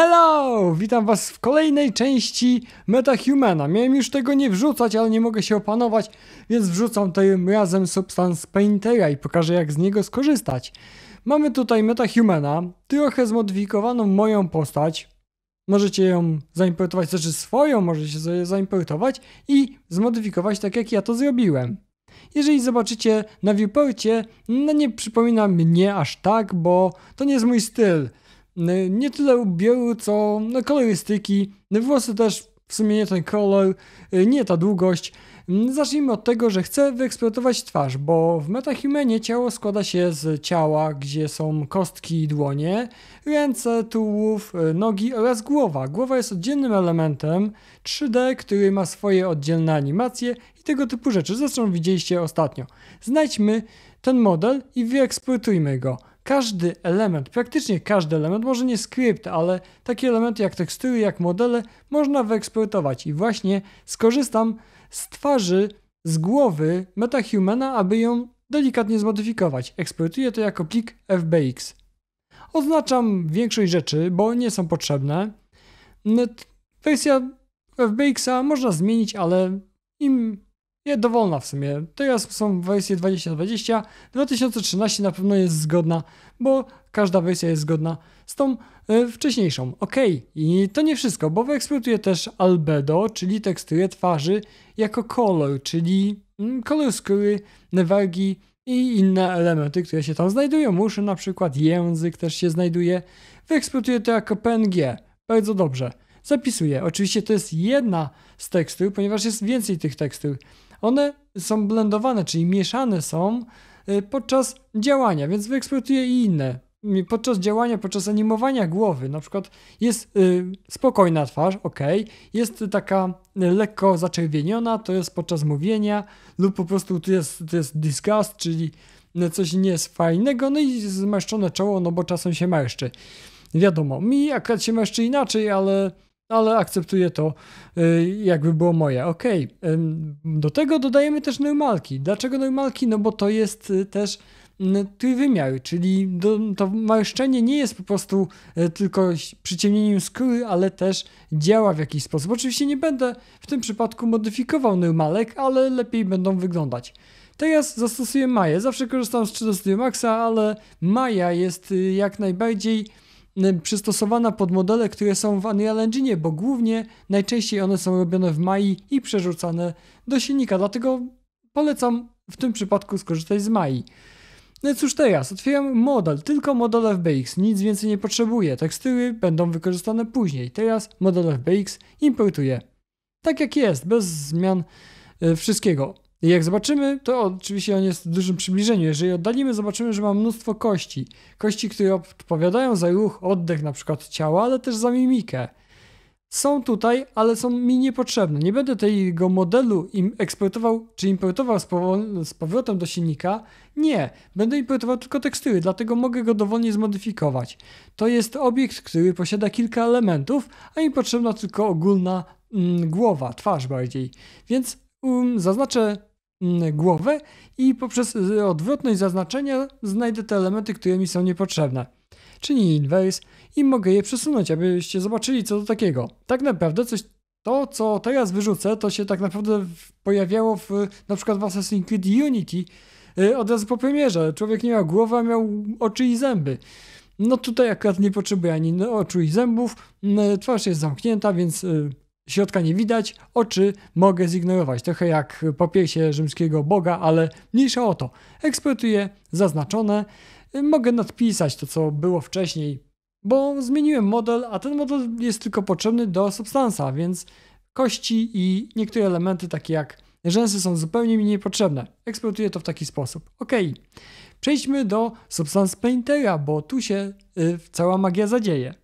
Hello! Witam was w kolejnej części MetaHumana. Miałem już tego nie wrzucać, ale nie mogę się opanować, więc wrzucam tym razem Substance Paintera i pokażę jak z niego skorzystać. Mamy tutaj MetaHumana, trochę zmodyfikowaną moją postać. Możecie ją zaimportować, znaczy swoją możecie sobie zaimportować i zmodyfikować tak jak ja to zrobiłem. Jeżeli zobaczycie na viewporcie, no nie przypomina mnie aż tak, bo to nie jest mój styl nie tyle ubioru, co no, kolorystyki. Włosy też w sumie nie ten kolor, y, nie ta długość. Zacznijmy od tego, że chcę wyeksploatować twarz, bo w metahumanie ciało składa się z ciała, gdzie są kostki i dłonie, ręce, tułów, y, nogi oraz głowa. Głowa jest oddzielnym elementem 3D, który ma swoje oddzielne animacje i tego typu rzeczy, zresztą widzieliście ostatnio. Znajdźmy ten model i wyeksploatujmy go każdy element, praktycznie każdy element, może nie skrypt, ale takie elementy jak tekstury, jak modele, można wyeksportować i właśnie skorzystam z twarzy, z głowy MetaHumana, aby ją delikatnie zmodyfikować. Eksportuję to jako plik FBX. Oznaczam większość rzeczy, bo nie są potrzebne. Wersja FBX-a można zmienić, ale im nie, dowolna w sumie. Teraz są wersje 2020. 2013 na pewno jest zgodna, bo każda wersja jest zgodna z tą y, wcześniejszą. Ok, i to nie wszystko, bo wyeksploatuję też albedo, czyli teksturę twarzy, jako kolor, czyli mm, kolor skóry, wargi i inne elementy, które się tam znajdują. Muszę na przykład, język też się znajduje. Wyeksploatuję to jako PNG. Bardzo dobrze. Zapisuję. Oczywiście to jest jedna z tekstur, ponieważ jest więcej tych tekstur one są blendowane, czyli mieszane są y, podczas działania, więc wyeksploatuje i inne. Podczas działania, podczas animowania głowy, na przykład jest y, spokojna twarz, ok, jest taka lekko zaczerwieniona, to jest podczas mówienia, lub po prostu to jest, to jest disgust, czyli coś nie jest fajnego, no i zmarszczone czoło, no bo czasem się marszczy. Wiadomo, mi akurat się marszczy inaczej, ale no, ale akceptuję to, y, jakby było moje. Ok, do tego dodajemy też normalki. Dlaczego normalki? No bo to jest y, też mm, trójwymiar, czyli to marszczenie nie jest po prostu y, tylko przyciemnieniem skóry, ale też działa w jakiś sposób. Oczywiście nie będę w tym przypadku modyfikował normalek, ale lepiej będą wyglądać. Teraz zastosuję Maję. Zawsze korzystam z 3D Studio Maxa, ale Maja jest jak najbardziej Y, przystosowana pod modele, które są w Unreal Engine, bo głównie najczęściej one są robione w MAI i przerzucane do silnika, dlatego polecam w tym przypadku skorzystać z MAI. No cóż teraz, otwieram model, tylko model FBX, nic więcej nie potrzebuję, tekstury będą wykorzystane później. Teraz model FBX importuję. Tak jak jest, bez zmian y, wszystkiego. I jak zobaczymy, to oczywiście on jest w dużym przybliżeniu. Jeżeli oddalimy, zobaczymy, że ma mnóstwo kości. Kości, które odpowiadają za ruch, oddech na przykład ciała, ale też za mimikę. Są tutaj, ale są mi niepotrzebne. Nie będę tego modelu im eksportował czy importował z powrotem do silnika. Nie, będę importował tylko tekstury, dlatego mogę go dowolnie zmodyfikować. To jest obiekt, który posiada kilka elementów, a mi potrzebna tylko ogólna mm, głowa, twarz bardziej. Więc um, zaznaczę Mm, głowę i poprzez y, odwrotność zaznaczenia znajdę te elementy, które mi są niepotrzebne, czyli inverse i mogę je przesunąć, abyście zobaczyli co do takiego. Tak naprawdę coś to, co teraz wyrzucę, to się tak naprawdę pojawiało w, na przykład w Assassin's Creed Unity y, od razu po premierze. Człowiek nie miał głowy, a miał oczy i zęby. No tutaj akurat nie potrzebuje ani oczu i zębów, y, twarz jest zamknięta, więc Środka nie widać, oczy mogę zignorować, trochę jak papiesie rzymskiego Boga, ale mniejsza o to. Eksportuję zaznaczone, mogę nadpisać to, co było wcześniej, bo zmieniłem model, a ten model jest tylko potrzebny do substansa, więc kości i niektóre elementy, takie jak rzęsy, są zupełnie mi niepotrzebne. Eksportuję to w taki sposób. Ok, przejdźmy do Substance Paintera, bo tu się y, cała magia zadzieje.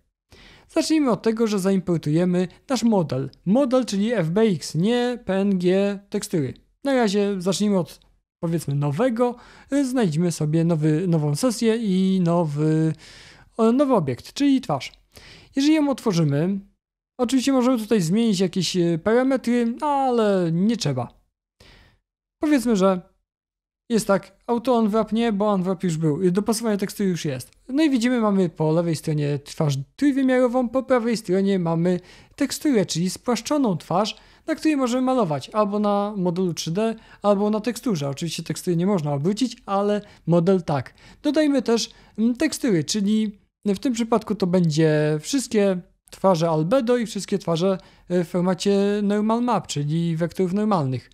Zacznijmy od tego, że zaimportujemy nasz model. Model, czyli FBX, nie PNG tekstury. Na razie zacznijmy od powiedzmy nowego, znajdziemy sobie nowy, nową sesję i nowy, nowy obiekt, czyli twarz. Jeżeli ją otworzymy, oczywiście możemy tutaj zmienić jakieś e, parametry, ale nie trzeba. Powiedzmy, że jest tak, auto unwrap nie, bo unwrap już był, dopasowanie tekstu już jest. No i widzimy, mamy po lewej stronie twarz trójwymiarową, po prawej stronie mamy teksturę, czyli spłaszczoną twarz, na której możemy malować, albo na modelu 3D, albo na teksturze. Oczywiście tekstury nie można obrócić, ale model tak. Dodajmy też mm, tekstury, czyli w tym przypadku to będzie wszystkie twarze albedo i wszystkie twarze e, w formacie normal map, czyli wektorów normalnych.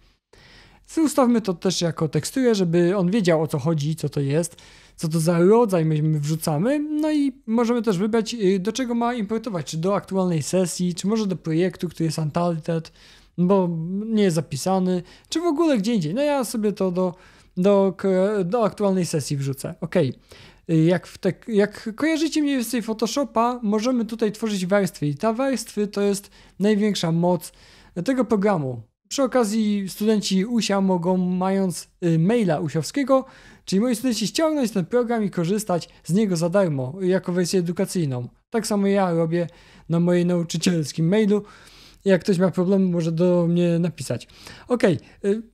Ustawmy to też jako teksturę, żeby on wiedział o co chodzi, co to jest, co to za rodzaj my wrzucamy. No i możemy też wybrać, y, do czego ma importować, czy do aktualnej sesji, czy może do projektu, który jest untitled, bo nie jest zapisany, czy w ogóle gdzie indziej. No ja sobie to do, do, do aktualnej sesji wrzucę. Ok. Jak, te, jak kojarzycie mniej więcej Photoshopa, możemy tutaj tworzyć warstwy i ta warstwy to jest największa moc tego programu. Przy okazji studenci USIA mogą, mając y, maila usiowskiego, czyli moi studenci ściągnąć ten program i korzystać z niego za darmo, jako wersję edukacyjną. Tak samo ja robię na mojej nauczycielskim mailu. Jak ktoś ma problem, może do mnie napisać. Ok,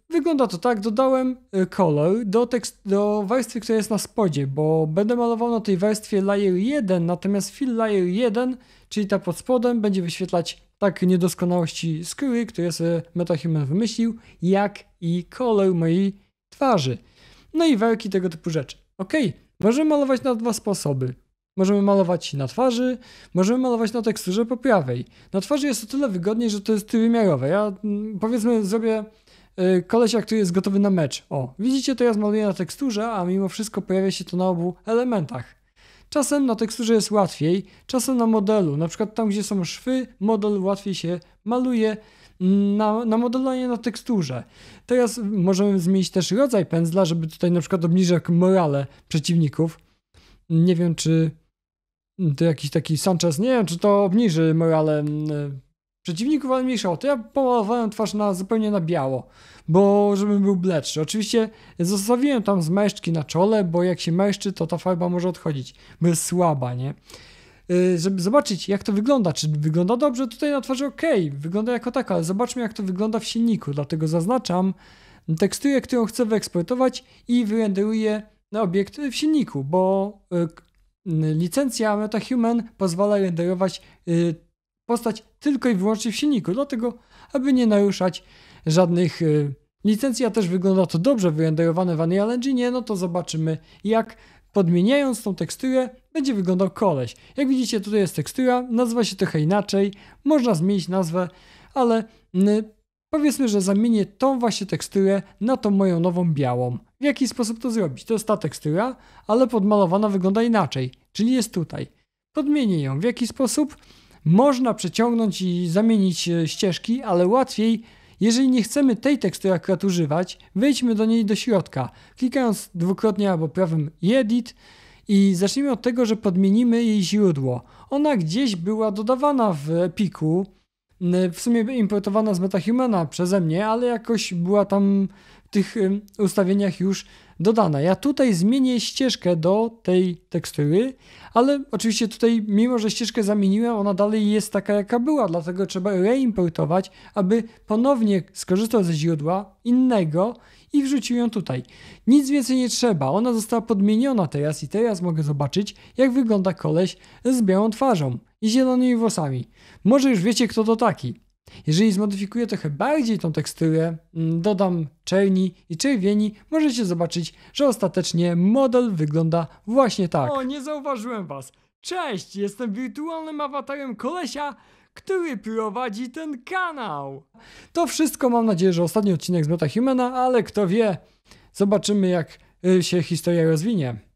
wygląda to tak. Dodałem y, kolor do, tekst, do warstwy, która jest na spodzie, bo będę malował na tej warstwie layer 1, natomiast fill layer 1, czyli ta pod spodem, będzie wyświetlać tak niedoskonałości skóry, które sobie MetaHuman wymyślił, jak i kolor mojej twarzy. No i werki, tego typu rzeczy. Ok, możemy malować na dwa sposoby. Możemy malować na twarzy, możemy malować na teksturze po prawej. Na twarzy jest o tyle wygodniej, że to jest trójwymiarowe. Ja mm, powiedzmy zrobię koleś, y, kolesia, który jest gotowy na mecz. O, widzicie, to ja zmaluję na teksturze, a mimo wszystko pojawia się to na obu elementach. Czasem na teksturze jest łatwiej, czasem na modelu, na przykład tam gdzie są szwy, model łatwiej się maluje, mm, na, na modelu, a nie na teksturze. Teraz możemy zmienić też rodzaj pędzla, żeby tutaj na przykład obniżać morale przeciwników. Nie wiem, czy to jakiś taki Sanchez, nie wiem, czy to obniży morale mm, Przeciwników, ale mniejsza o to. Ja pomalowałem twarz na, zupełnie na biało, bo żebym był bledszy. Oczywiście zostawiłem tam zmęszczki na czole, bo jak się męszczy, to ta farba może odchodzić, bo jest słaba, nie? Yy, żeby zobaczyć, jak to wygląda, czy wygląda dobrze, tutaj na twarzy ok, wygląda jako taka, ale zobaczmy, jak to wygląda w silniku. Dlatego zaznaczam tekstuję, którą chcę wyeksportować i wyrenderuję na obiekt yy, w silniku, bo yy, licencja MetaHuman pozwala renderować yy, postać tylko i wyłącznie w silniku, dlatego aby nie naruszać żadnych y, licencji, a też wygląda to dobrze wyrenderowane w Unreal Engine, no to zobaczymy jak podmieniając tą teksturę będzie wyglądał koleś. Jak widzicie tutaj jest tekstura, nazywa się trochę inaczej, można zmienić nazwę, ale y, powiedzmy, że zamienię tą właśnie teksturę na tą moją nową białą. W jaki sposób to zrobić? To jest ta tekstura, ale podmalowana wygląda inaczej, czyli jest tutaj. Podmienię ją w jaki sposób? można przeciągnąć i zamienić e, ścieżki, ale łatwiej, jeżeli nie chcemy tej tekstury akurat używać, wejdźmy do niej do środka, klikając dwukrotnie albo prawym edit i zacznijmy od tego, że podmienimy jej źródło. Ona gdzieś była dodawana w Epiku, w sumie importowana z MetaHumana przeze mnie, ale jakoś była tam tych ustawieniach już dodana. Ja tutaj zmienię ścieżkę do tej tekstury, ale oczywiście tutaj, mimo że ścieżkę zamieniłem, ona dalej jest taka, jaka była, dlatego trzeba reimportować, aby ponownie skorzystać ze źródła innego i wrzucił ją tutaj. Nic więcej nie trzeba, ona została podmieniona teraz i teraz mogę zobaczyć, jak wygląda koleś z białą twarzą i zielonymi włosami. Może już wiecie, kto to taki. Jeżeli zmodyfikuję trochę bardziej tą tekstylę, mm, dodam czerni i czerwieni, możecie zobaczyć, że ostatecznie model wygląda właśnie tak. O, nie zauważyłem was. Cześć, jestem wirtualnym awatarem kolesia, który prowadzi ten kanał. To wszystko, mam nadzieję, że ostatni odcinek z Meta Humana, ale kto wie, zobaczymy jak y, się historia rozwinie.